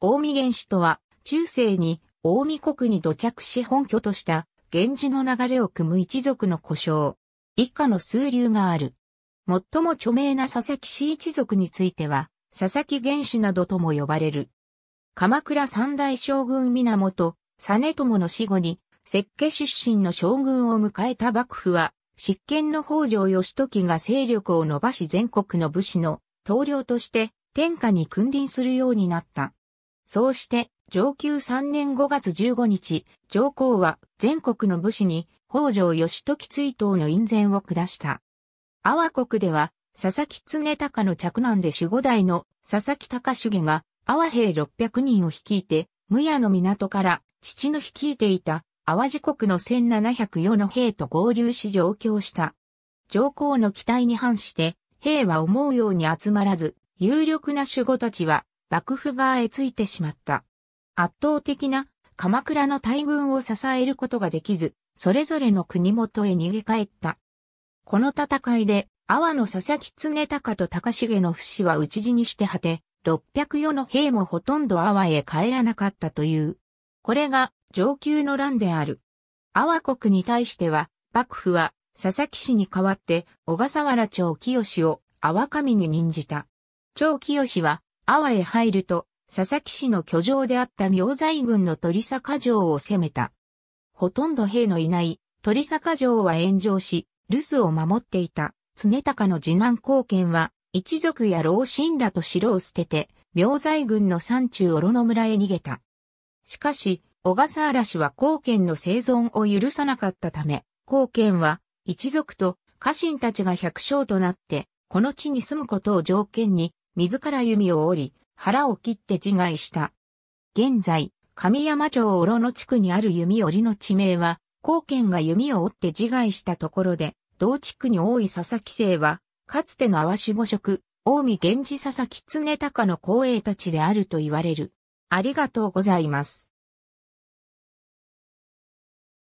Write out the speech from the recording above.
大見原始とは、中世に大見国に土着し本拠とした源氏の流れを組む一族の故障。一家の数流がある。最も著名な佐々木氏一族については、佐々木原始などとも呼ばれる。鎌倉三大将軍源、実朝の死後に、設家出身の将軍を迎えた幕府は、執権の北条義時が勢力を伸ばし全国の武士の統領として天下に君臨するようになった。そうして、上級3年5月15日、上皇は全国の武士に北条義時追悼の印前を下した。阿波国では、佐々木常隆の嫡男で守護代の佐々木隆重が阿波兵600人を率いて、無屋の港から父の率いていた阿波地国の1704の兵と合流し上京した。上皇の期待に反して、兵は思うように集まらず、有力な守護たちは幕府側へついてしまった。圧倒的な鎌倉の大軍を支えることができず、それぞれの国元へ逃げ帰った。この戦いで、阿波の佐々木常隆と高重の不死は討ち死にして果て、600余の兵もほとんど阿波へ帰らなかったという。これが上級の乱である。阿波国に対しては、幕府は佐々木氏に代わって小笠原町清を阿波神に任じた。町清は阿波へ入ると、佐々木氏の居城であった明西軍の鳥坂城を攻めた。ほとんど兵のいない鳥坂城は炎上し、留守を守っていた常高の次男貢献は、一族や老臣らと城を捨てて、明西軍の山中ろの村へ逃げた。しかし、小笠原氏は貢献の生存を許さなかったため、貢献は一族と家臣たちが百姓となって、この地に住むことを条件に、自ら弓を折り、腹を切って自害した。現在、神山町小の地区にある弓折りの地名は、高賢が弓を折って自害したところで、同地区に多い佐々木姓は、かつての波守護職、近江源氏佐々木常高の後衛たちであると言われる。ありがとうございます。